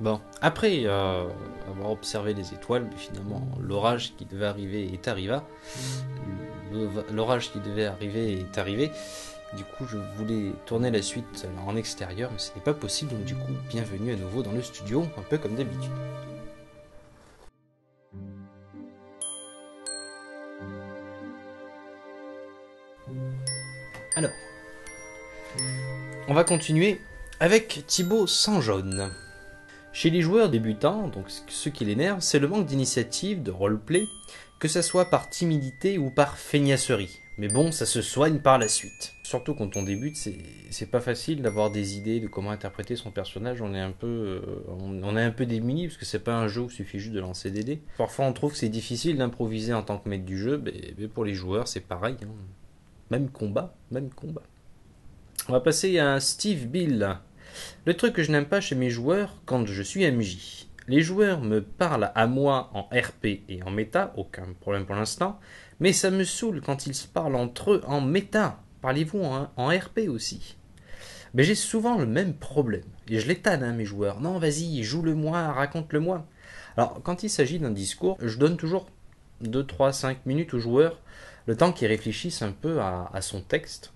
Bon, après euh, avoir observé les étoiles, finalement l'orage qui devait arriver est arrivé. L'orage qui devait arriver est arrivé. Du coup, je voulais tourner la suite en extérieur, mais ce n'est pas possible. Donc, du coup, bienvenue à nouveau dans le studio, un peu comme d'habitude. Alors, on va continuer avec Thibaut sans jaune. Chez les joueurs débutants, donc ce qui l'énerve, c'est le manque d'initiative, de roleplay, que ce soit par timidité ou par feignasserie. Mais bon, ça se soigne par la suite. Surtout quand on débute, c'est pas facile d'avoir des idées de comment interpréter son personnage. On est un peu, euh, on, est un peu démuni parce que c'est pas un jeu où il suffit juste de lancer des dés. Parfois, on trouve que c'est difficile d'improviser en tant que maître du jeu, mais, pour les joueurs, c'est pareil. Hein. Même combat, même combat. On va passer à Steve Bill. Le truc que je n'aime pas chez mes joueurs quand je suis MJ. Les joueurs me parlent à moi en RP et en méta, aucun problème pour l'instant, mais ça me saoule quand ils se parlent entre eux en méta. Parlez-vous en, RP aussi. Mais j'ai souvent le même problème, et je l'étale à hein, mes joueurs. Non, vas-y, joue-le-moi, raconte-le-moi. Alors, quand il s'agit d'un discours, je donne toujours 2, 3, 5 minutes aux joueurs, le temps qu'ils réfléchissent un peu à son texte,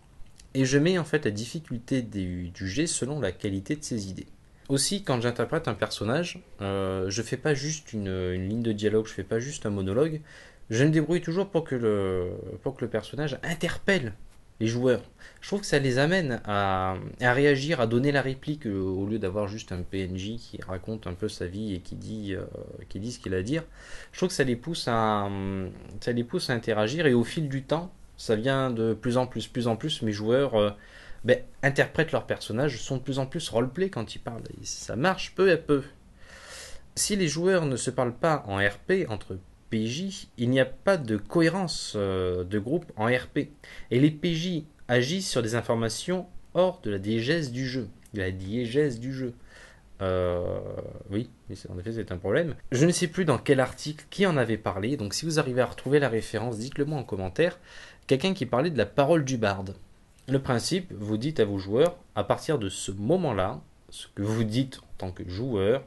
et je mets en fait la difficulté du jeu selon la qualité de ses idées. Aussi, quand j'interprète un personnage, je euh, je fais pas juste une, ligne de dialogue, je ne fais pas juste un monologue. Je me débrouille toujours pour que le, pour que le personnage interpelle les joueurs. Je trouve que ça les amène à, réagir, à donner la réplique euh, au lieu d'avoir juste un PNJ qui raconte un peu sa vie et euh, qui dit, ce qu'il a à dire. Je trouve que ça les pousse à, ça les pousse à interagir et au fil du temps, ça vient de plus en plus, plus en plus. Mes joueurs euh, ben, interprètent leurs personnages, sont de plus en plus roleplay quand ils parlent. ça marche peu à peu. Si les joueurs ne se parlent pas en RP entre PJ, il n'y a pas de cohérence euh, de groupe en RP. Et les PJ agissent sur des informations hors de la diégèse du jeu. la diégèse du jeu. Euh, oui, en effet, c'est un problème. Je ne sais plus dans quel article qui en avait parlé, donc si vous arrivez à retrouver la référence, dites-le moi en commentaire quelqu'un qui parlait de la parole du barde. Le principe, vous dites à vos joueurs, à partir de ce moment-là, ce que vous dites en tant que joueur,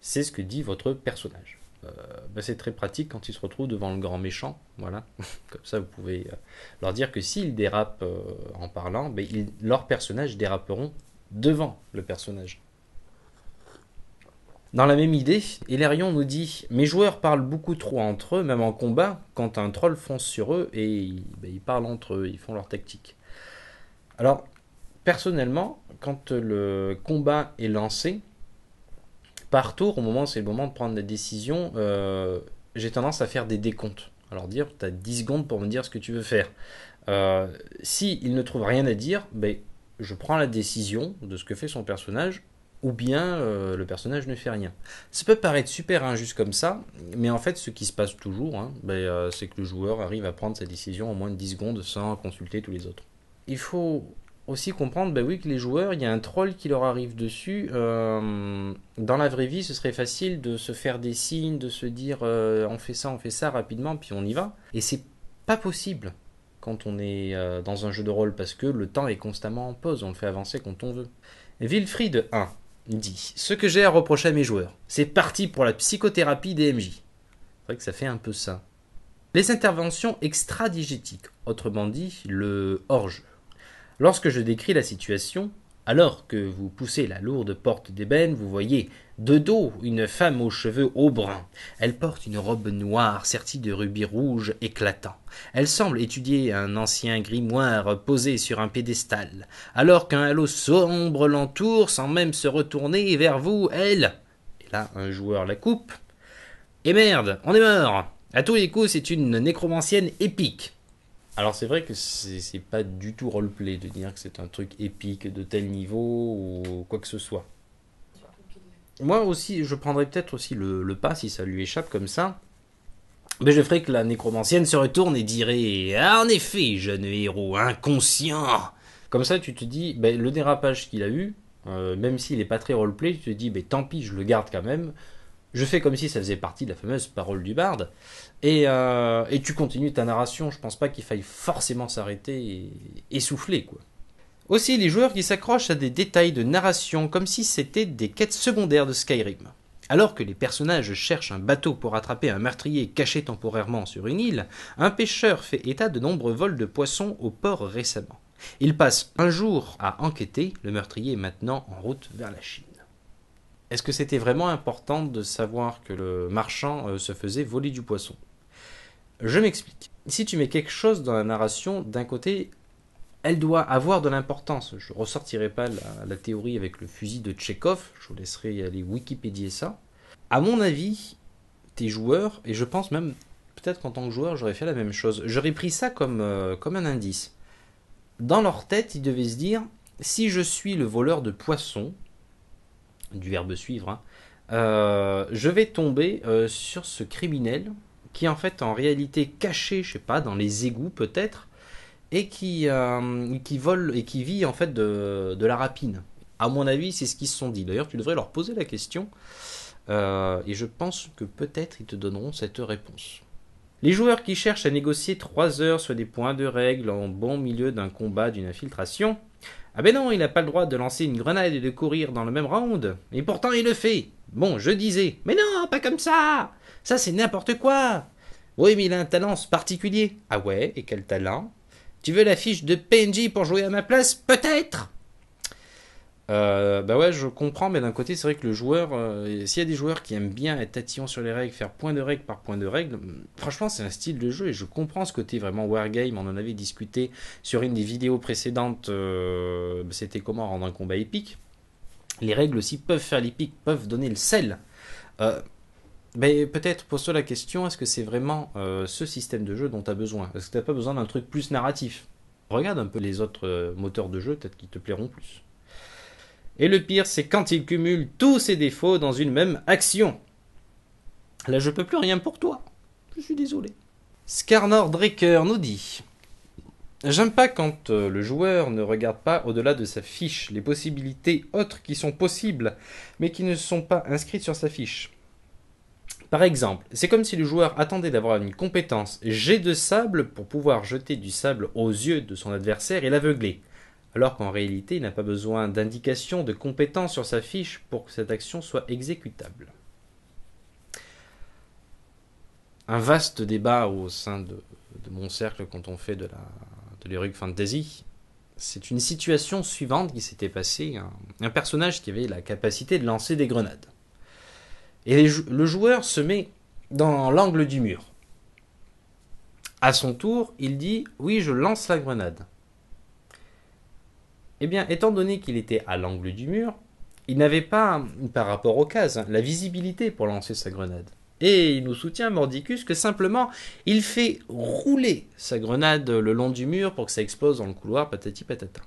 c'est ce que dit votre personnage. Euh, ben, c'est très pratique quand ils se retrouvent devant le grand méchant, voilà. Comme ça, vous pouvez euh, leur dire que s'ils dérapent euh, en parlant, ben, leurs personnages déraperont devant le personnage. Dans la même idée, Hilarion nous dit Mes joueurs parlent beaucoup trop entre eux, même en combat, quand un troll fonce sur eux et ben, ils, parlent entre eux, ils font leur tactique. Alors, personnellement, quand le combat est lancé, par tour, au moment c'est le moment de prendre la décision, euh, j'ai tendance à faire des décomptes. Alors dire, tu as 10 secondes pour me dire ce que tu veux faire. Euh, si ne trouve rien à dire, ben, je prends la décision de ce que fait son personnage ou bien euh, le personnage ne fait rien. Ça peut paraître super injuste comme ça, mais en fait, ce qui se passe toujours, hein, ben, euh, c'est que le joueur arrive à prendre sa décision en moins de 10 secondes sans consulter tous les autres. Il faut aussi comprendre bah oui, que les joueurs, il y a un troll qui leur arrive dessus. Euh, dans la vraie vie, ce serait facile de se faire des signes, de se dire on fait ça, on fait ça rapidement, puis on y va. Et c'est pas possible quand on est dans un jeu de rôle parce que le temps est constamment en pause, on le fait avancer quand on veut. Wilfried 1 dit Ce que j'ai à reprocher à mes joueurs, c'est parti pour la psychothérapie des MJ. » C'est vrai que ça fait un peu ça. Les interventions extra-digétiques, autrement dit le hors-jeu. Lorsque je décris la situation, alors que vous poussez la lourde porte d'ébène, vous voyez de dos une femme aux cheveux au brun. Elle porte une robe noire sertie de rubis rouges éclatants. Elle semble étudier un ancien grimoire posé sur un piédestal, alors qu'un halo sombre l'entoure sans même se retourner vers vous, elle. Et là, un joueur la coupe. Et eh merde, on est mort! À tous les coups, c'est une nécromancienne épique. Alors c'est vrai que c'est pas du tout roleplay de dire que c'est un truc épique de tel niveau ou quoi que ce soit. Moi aussi, je prendrais peut-être aussi le, pas si ça lui échappe comme ça. Mais je ferais que la nécromancienne se retourne et dirait ah, En effet, jeune héros inconscient Comme ça, tu te dis ben, Le dérapage qu'il a eu, euh, même s'il n'est pas très roleplay, tu te dis bah Tant pis, je le garde quand même. Je fais comme si ça faisait partie de la fameuse parole du barde. Euh, et, tu continues ta narration. Je pense pas qu'il faille forcément s'arrêter et essouffler, quoi. Aussi, les joueurs qui s'accrochent à des détails de narration comme si c'était des quêtes secondaires de Skyrim. Alors que les personnages cherchent un bateau pour attraper un meurtrier caché temporairement sur une île, un pêcheur fait état de nombreux vols de poissons au port récemment. Il passe un jour à enquêter, le meurtrier est maintenant en route vers la Chine est-ce que c'était vraiment important de savoir que le marchand euh, se faisait voler du poisson Je m'explique. Si tu mets quelque chose dans la narration, d'un côté, elle doit avoir de l'importance. Je ne ressortirai pas la, théorie avec le fusil de Tchekhov, je vous laisserai aller Wikipédier ça. À mon avis, tes joueurs, et je pense même peut-être qu'en tant que joueur, j'aurais fait la même chose, j'aurais pris ça comme, euh, comme un indice. Dans leur tête, ils devaient se dire si je suis le voleur de poissons, du verbe suivre, hein. euh, je vais tomber euh, sur ce criminel qui en fait en réalité caché, je sais pas, dans les égouts peut-être, et qui, euh, qui vole et qui vit en fait de, de la rapine. À mon avis, c'est ce qu'ils se sont dit. D'ailleurs, tu devrais leur poser la question, et je pense que peut-être ils te donneront cette réponse. Les joueurs qui cherchent à négocier 3 heures sur des points de règle en bon milieu d'un combat, d'une infiltration, ah ben non, il n'a pas le droit de lancer une grenade et de courir dans le même round. Et pourtant il le fait. Bon, je disais. Mais non, pas comme ça Ça c'est n'importe quoi Oui, mais il a un talent particulier. Ah ouais, et quel talent Tu veux la fiche de PNJ pour jouer à ma place Peut-être euh, bah ouais, je comprends, mais d'un côté, c'est vrai que le joueur, euh, s'il y a des joueurs qui aiment bien être tatillon sur les règles, faire point de règle par point de règle, mm, franchement, c'est un style de jeu et je comprends ce côté vraiment wargame. On en avait discuté sur une des vidéos précédentes, euh, c'était comment rendre un combat épique. Les règles aussi peuvent faire l'épique, peuvent donner le sel. Euh, mais peut-être pose-toi la question, est-ce que c'est vraiment ce système de jeu dont tu as besoin Est-ce que tu pas besoin d'un truc plus narratif Regarde un peu les autres moteurs de jeu, peut-être qu'ils te plairont plus. Et le pire, c'est quand il cumule tous ses défauts dans une même action. Là, je peux plus rien pour toi. Je suis désolé. Scarnor Draker nous dit J'aime pas quand euh, le joueur ne regarde pas au-delà de sa fiche les possibilités autres qui sont possibles, mais qui ne sont pas inscrites sur sa fiche. Par exemple, c'est comme si le joueur attendait d'avoir une compétence jet de sable pour pouvoir jeter du sable aux yeux de son adversaire et l'aveugler alors qu'en réalité il n'a pas besoin d'indications de compétences sur sa fiche pour que cette action soit exécutable. Un vaste débat au sein de, mon cercle quand on fait de la de Fantasy, c'est une situation suivante qui s'était passée. Un, personnage qui avait la capacité de lancer des grenades. Et le joueur se met dans l'angle du mur. À son tour, il dit Oui, je lance la grenade. Eh bien, étant donné qu'il était à l'angle du mur, il n'avait pas, par rapport aux cases, la visibilité pour lancer sa grenade. Et il nous soutient, Mordicus, que simplement, il fait rouler sa grenade le long du mur pour que ça explose dans le couloir, patati patata.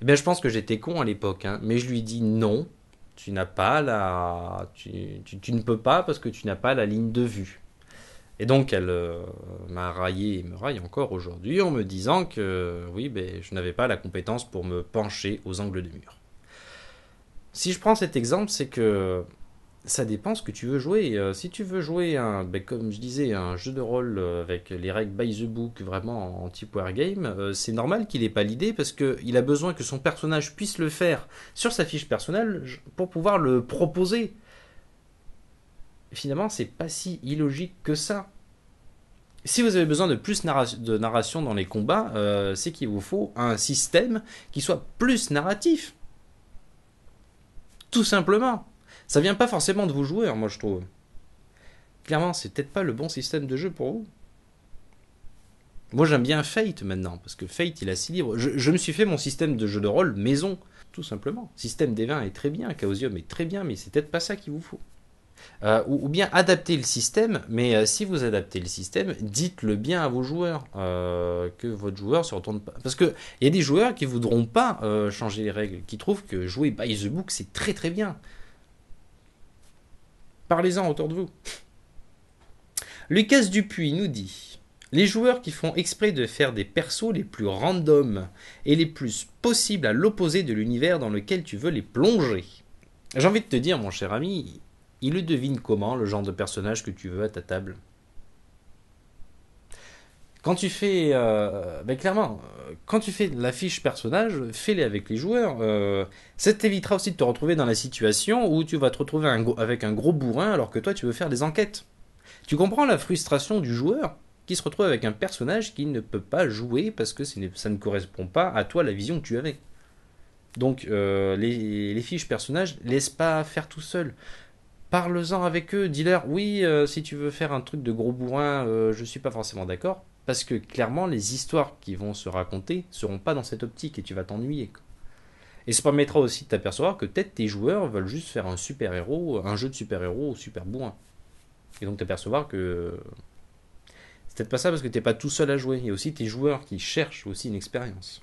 Eh bien, je pense que j'étais con à l'époque, hein, mais je lui dis non, tu n'as pas la... tu, tu ne peux pas parce que tu n'as pas la ligne de vue. Et donc elle euh, m'a raillé et me raille encore aujourd'hui en me disant que oui, ben, je n'avais pas la compétence pour me pencher aux angles de mur. Si je prends cet exemple, c'est que ça dépend ce que tu veux jouer. Euh, si tu veux jouer, un, ben, comme je disais, un jeu de rôle euh, avec les règles by the book, vraiment en type wargame, c'est normal qu'il n'ait pas l'idée parce qu'il a besoin que son personnage puisse le faire sur sa fiche personnelle pour pouvoir le proposer. Finalement, c'est pas si illogique que ça si vous avez besoin de plus de narration dans les combats, euh, c'est qu'il vous faut un système qui soit plus narratif. Tout simplement. Ça vient pas forcément de vous joueurs, hein, moi je trouve. Clairement, c'est peut-être pas le bon système de jeu pour vous. Moi j'aime bien Fate maintenant, parce que Fate il a 6 livres. Je, me suis fait mon système de jeu de rôle maison, tout simplement. système des vins est très bien, Chaosium est très bien, mais c'est peut-être pas ça qu'il vous faut. Euh, ou, bien adapter le système, mais euh, si vous adaptez le système, dites-le bien à vos joueurs, euh, que votre joueur se retourne pas. Parce qu'il y a des joueurs qui voudront pas changer les règles, qui trouvent que jouer by the book, c'est très très bien. Parlez-en autour de vous. Lucas Dupuis nous dit Les joueurs qui font exprès de faire des persos les plus random et les plus possibles à l'opposé de l'univers dans lequel tu veux les plonger. J'ai envie de te dire, mon cher ami, il le devine comment, le genre de personnage que tu veux à ta table quand tu fais, euh, ben clairement, euh, quand tu fais la fiche personnage, fais-les avec les joueurs. Euh, ça t'évitera aussi de te retrouver dans la situation où tu vas te retrouver un, avec un gros bourrin alors que toi tu veux faire des enquêtes. Tu comprends la frustration du joueur qui se retrouve avec un personnage qui ne peut pas jouer parce que ça ne correspond pas à toi la vision que tu avais. Donc les, les, fiches personnages, laisse pas faire tout seul parle-en avec eux, dis-leur, oui, euh, si tu veux faire un truc de gros bourrin, je euh, je suis pas forcément d'accord, parce que clairement, les histoires qui vont se raconter seront pas dans cette optique et tu vas t'ennuyer. Et ça permettra aussi de t'apercevoir que peut-être tes joueurs veulent juste faire un super-héros, un jeu de super-héros ou super bourrin. Et donc t'apercevoir que c'est peut-être pas ça parce que t'es pas tout seul à jouer. Il y a aussi tes joueurs qui cherchent aussi une expérience.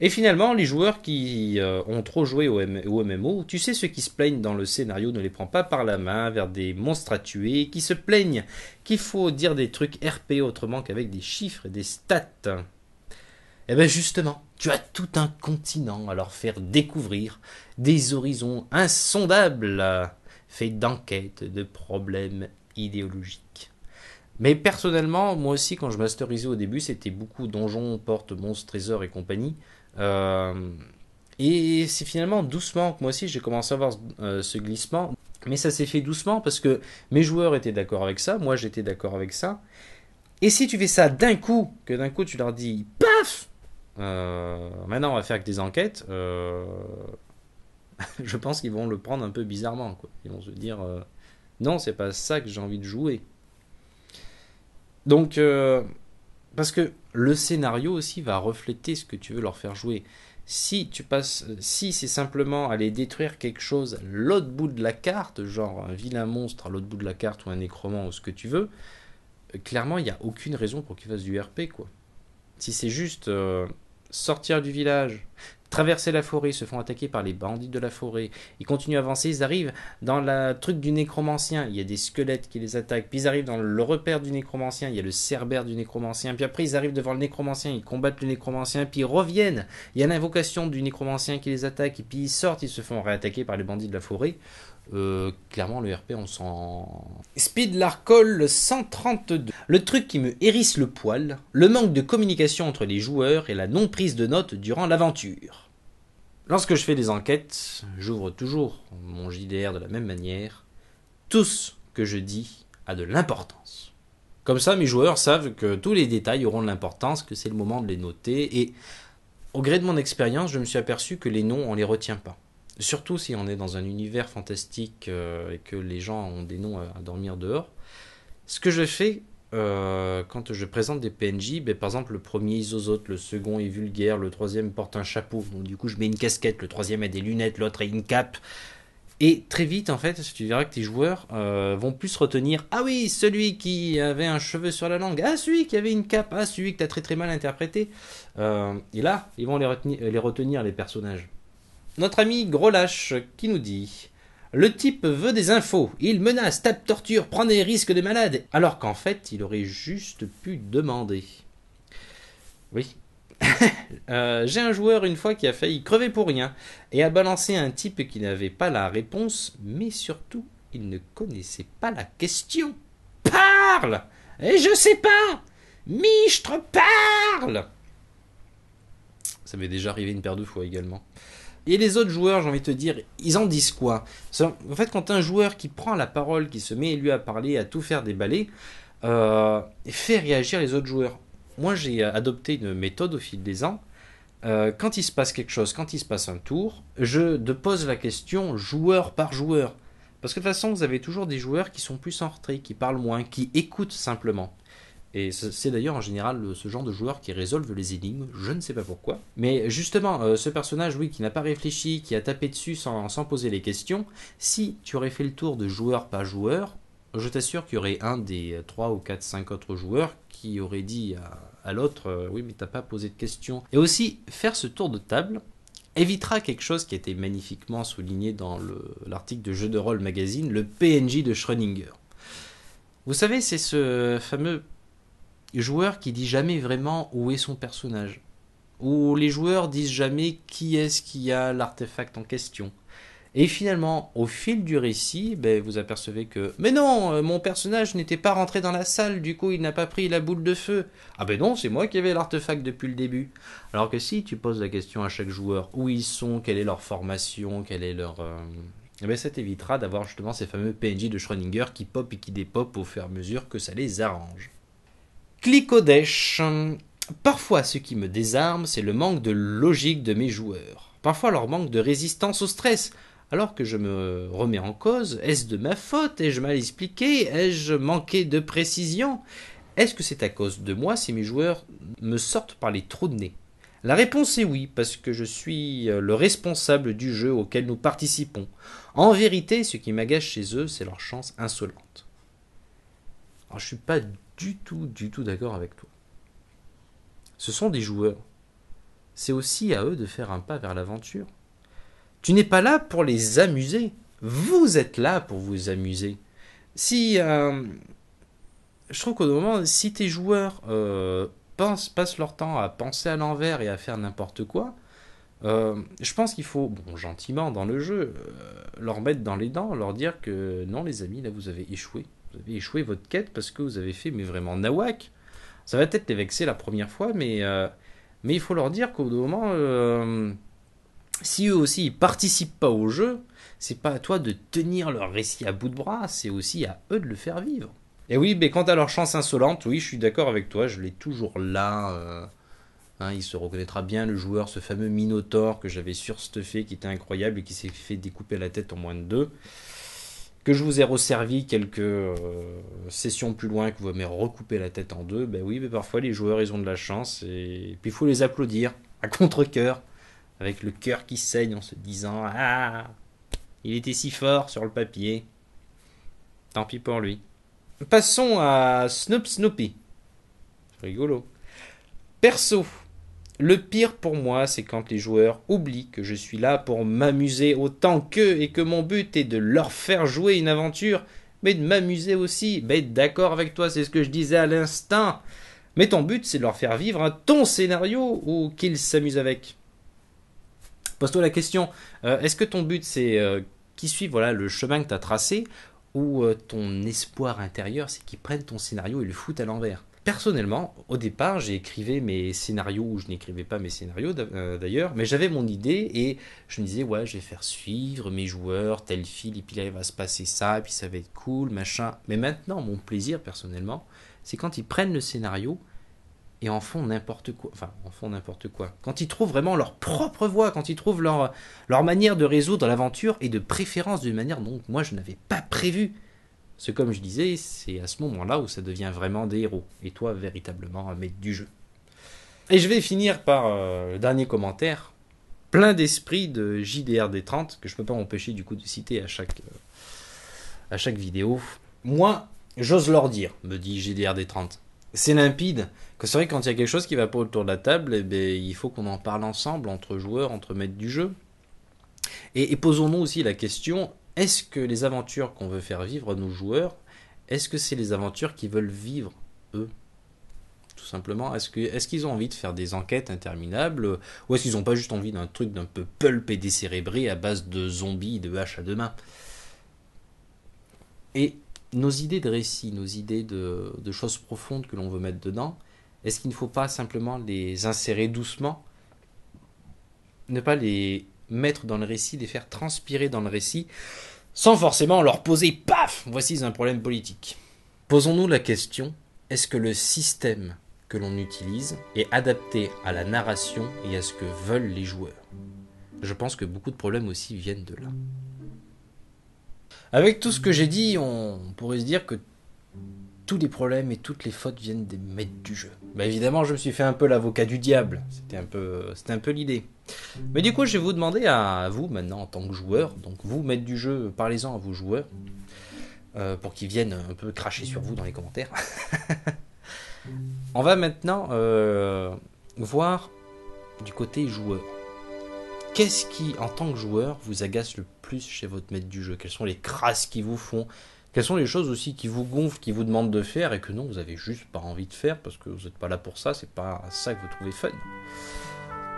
Et finalement, les joueurs qui euh, ont trop joué au, MMO, tu sais ceux qui se plaignent dans le scénario ne les prend pas par la main vers des monstres à tuer, qui se plaignent qu'il faut dire des trucs RP autrement qu'avec des chiffres et des stats. Eh bien justement, tu as tout un continent à leur faire découvrir, des horizons insondables, faits d'enquêtes, de problèmes idéologiques. Mais personnellement, moi aussi, quand je masterisais au début, c'était beaucoup donjons, portes, monstres, trésors et compagnie. Euh, et c'est finalement doucement que moi aussi j'ai commencé à voir euh, ce glissement. Mais ça s'est fait doucement parce que mes joueurs étaient d'accord avec ça, moi j'étais d'accord avec ça. Et si tu fais ça d'un coup, que d'un coup tu leur dis paf euh, Maintenant on va faire que des enquêtes, je pense qu'ils vont le prendre un peu bizarrement. Ils vont se dire non, c'est pas ça que j'ai envie de jouer. Donc, parce que le scénario aussi va refléter ce que tu veux leur faire jouer. Si tu passes, si c'est simplement aller détruire quelque chose l'autre bout de la carte, genre un vilain monstre à l'autre bout de la carte ou un nécromant ou ce que tu veux, euh, clairement il n'y a aucune raison pour qu'ils fasse du RP quoi. Si c'est juste euh, sortir du village, traverser la forêt, se font attaquer par les bandits de la forêt. Ils continuent à avancer, ils arrivent dans le truc du nécromancien. Il y a des squelettes qui les attaquent. Puis ils arrivent dans le repère du nécromancien. Il y a le cerbère du nécromancien. Puis après, ils arrivent devant le nécromancien. Ils combattent le nécromancien. Puis ils reviennent. Il y a l'invocation du nécromancien qui les attaque. Et puis ils sortent. Ils se font réattaquer par les bandits de la forêt. Euh, clairement, le RP, on s'en. Speed 132. Le truc qui me hérisse le poil, le manque de communication entre les joueurs et la non-prise de notes durant l'aventure. Lorsque je fais des enquêtes, j'ouvre toujours mon JDR de la même manière. Tout ce que je dis a de l'importance. Comme ça, mes joueurs savent que tous les détails auront de l'importance, que c'est le moment de les noter, et au gré de mon expérience, je me suis aperçu que les noms, on les retient pas surtout si on est dans un univers fantastique euh, et que les gens ont des noms à, dormir dehors. Ce que je fais euh, quand je présente des PNJ, ben, par exemple le premier isozote, le second est vulgaire, le troisième porte un chapeau, donc du coup je mets une casquette, le troisième a des lunettes, l'autre a une cape. Et très vite, en fait, tu verras que tes joueurs euh, vont plus retenir Ah oui, celui qui avait un cheveu sur la langue, ah celui qui avait une cape, ah celui que tu as très très mal interprété. et là, ils vont les, retenir, les personnages notre ami Gros qui nous dit le type veut des infos, il menace, tape, torture, prend des risques de malade, alors qu'en fait, il aurait juste pu demander. Oui. Euh, J'ai un joueur une fois qui a failli crever pour rien et a balancé un type qui n'avait pas la réponse, mais surtout, il ne connaissait pas la question. Parle Et je sais pas Mistre parle Ça m'est déjà arrivé une paire de fois également. Et les autres joueurs, j'ai envie de te dire, ils en disent quoi En fait, quand un joueur qui prend la parole, qui se met lui à parler, à tout faire déballer, euh, fait réagir les autres joueurs. Moi, j'ai adopté une méthode au fil des ans. Euh, quand il se passe quelque chose, quand il se passe un tour, je te pose la question joueur par joueur. Parce que de toute façon, vous avez toujours des joueurs qui sont plus en retrait, qui parlent moins, qui écoutent simplement. Et c'est d'ailleurs en général ce genre de joueur qui résolve les énigmes, je ne sais pas pourquoi. Mais justement, euh, ce personnage, oui, qui n'a pas réfléchi, qui a tapé dessus sans, sans poser les questions, si tu aurais fait le tour de joueur par joueur, je t'assure qu'il y aurait un des 3 ou 4, 5 autres joueurs qui aurait dit à, l'autre euh, Oui, mais t'as pas posé de questions. Et aussi, faire ce tour de table évitera quelque chose qui a été magnifiquement souligné dans l'article de Jeu de rôle magazine, le PNJ de Schrödinger. Vous savez, c'est ce fameux joueur qui dit jamais vraiment où est son personnage. Ou les joueurs disent jamais qui est-ce qui a l'artefact en question. Et finalement, au fil du récit, ben, vous apercevez que mais non, euh, mon personnage n'était pas rentré dans la salle, du coup il n'a pas pris la boule de feu. Ah ben non, c'est moi qui avais l'artefact depuis le début. Alors que si tu poses la question à chaque joueur où ils sont, quelle est leur formation, quelle est leur euh, eh ben, ça t'évitera d'avoir justement ces fameux PNJ de Schrödinger qui pop et qui dépop au fur et à mesure que ça les arrange. Clicodesh. Parfois, ce qui me désarme, c'est le manque de logique de mes joueurs. Parfois, leur manque de résistance au stress. Alors que je me remets en cause, est-ce de ma faute Ai-je mal expliqué Ai-je manqué de précision Est-ce que c'est à cause de moi si mes joueurs me sortent par les trous de nez la réponse est oui, parce que je suis euh, le responsable du jeu auquel nous participons. En vérité, ce qui m'agace chez eux, c'est leur chance insolente. Alors, je suis pas du tout, du tout d'accord avec toi. Ce sont des joueurs. C'est aussi à eux de faire un pas vers l'aventure. Tu n'es pas là pour les amuser. Vous êtes là pour vous amuser. Si euh, je trouve qu'au moment, si tes joueurs euh, passent leur temps à penser à l'envers et à faire n'importe quoi, euh, je pense qu'il faut, bon, gentiment dans le jeu, leur mettre dans les dents, leur dire que non, les amis, là vous avez échoué vous avez échoué votre quête parce que vous avez fait mais vraiment nawak. Ça va peut-être les vexer la première fois, mais, euh, mais il faut leur dire qu'au moment, euh, si eux aussi ils participent pas au jeu, c'est pas à toi de tenir leur récit à bout de bras, c'est aussi à eux de le faire vivre. Et oui, mais quant à leur chance insolente, oui, je suis d'accord avec toi, je l'ai toujours là. Euh, hein, il se reconnaîtra bien, le joueur, ce fameux Minotaur que j'avais surstuffé, qui était incroyable et qui s'est fait découper la tête en moins de deux que je vous ai resservi quelques euh, sessions plus loin, que vous m'avez recoupé la tête en deux, ben oui, mais parfois les joueurs, ils ont de la chance, et, puis il faut les applaudir, à contre-coeur, avec le cœur qui saigne en se disant « Ah, il était si fort sur le papier, tant pis pour lui ». Passons à Snoop Snoopy, rigolo. Perso, le pire pour moi, c'est quand les joueurs oublient que je suis là pour m'amuser autant qu'eux et que mon but est de leur faire jouer une aventure, mais de m'amuser aussi. Ben, d'accord avec toi, c'est ce que je disais à l'instant. Mais ton but, c'est de leur faire vivre un ton scénario ou qu'ils s'amusent avec. Pose-toi la question, euh, est-ce que ton but, c'est euh, qu'ils suivent voilà, le chemin que tu as tracé ou euh, ton espoir intérieur, c'est qu'ils prennent ton scénario et le foutent à l'envers personnellement, au départ, j'écrivais mes scénarios, ou je n'écrivais pas mes scénarios euh, d'ailleurs, mais j'avais mon idée et je me disais, ouais, je vais faire suivre mes joueurs, tel fil, et puis là, il va se passer ça, et puis ça va être cool, machin. Mais maintenant, mon plaisir, personnellement, c'est quand ils prennent le scénario et en font n'importe quoi. Enfin, en font n'importe quoi. Quand ils trouvent vraiment leur propre voie, quand ils trouvent leur, leur manière de résoudre l'aventure et de préférence d'une manière dont moi je n'avais pas prévu. Parce comme je disais, c'est à ce moment-là où ça devient vraiment des héros, et toi véritablement un maître du jeu. Et je vais finir par euh, le dernier commentaire, plein d'esprit de JDRD30, que je ne peux pas m'empêcher du coup de citer à chaque, euh, à chaque vidéo. Moi, j'ose leur dire, me dit JDRD30. C'est limpide, que c'est vrai quand il y a quelque chose qui va pas autour de la table, eh ben, il faut qu'on en parle ensemble, entre joueurs, entre maîtres du jeu. et posons-nous aussi la question, est-ce que les aventures qu'on veut faire vivre à nos joueurs, est-ce que c'est les aventures qu'ils veulent vivre eux tout simplement. Est-ce qu'ils ont envie de faire des enquêtes interminables ou est-ce qu'ils n'ont pas juste envie d'un truc d'un peu pulp et décérébré à base de zombies de haches à deux mains Et nos idées de récits, nos idées de choses profondes que l'on veut mettre dedans, est-ce qu'il ne faut pas simplement les insérer doucement Ne pas les mettre dans le récit, les faire transpirer dans le récit, sans forcément leur poser paf, voici un problème politique. Posons-nous la question, est-ce que le système que l'on utilise est adapté à la narration et à ce que veulent les joueurs Je pense que beaucoup de problèmes aussi viennent de là. Avec tout ce que j'ai dit, on pourrait se dire que tous les problèmes et toutes les fautes viennent des maîtres du jeu. Bah évidemment, je me suis fait un peu l'avocat du diable. C'était un peu, un peu l'idée. Mais du coup, je vais vous demander à, vous maintenant en tant que joueur, donc vous maîtres du jeu, parlez-en à vos joueurs euh, pour qu'ils viennent un peu cracher sur vous dans les commentaires. On va maintenant euh, voir du côté joueur. Qu'est-ce qui, en tant que joueur, vous agace le plus chez votre maître du jeu Quelles sont les crasses qui vous font quelles sont les choses aussi qui vous gonflent, qui vous demandent de faire et que non, vous avez juste pas envie de faire parce que vous n'êtes pas là pour ça, c'est pas ça que vous trouvez fun.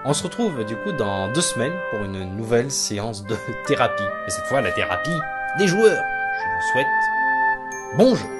On se retrouve du coup dans deux semaines pour une nouvelle séance de thérapie. Et cette fois, la thérapie des joueurs. Je vous souhaite bon jeu.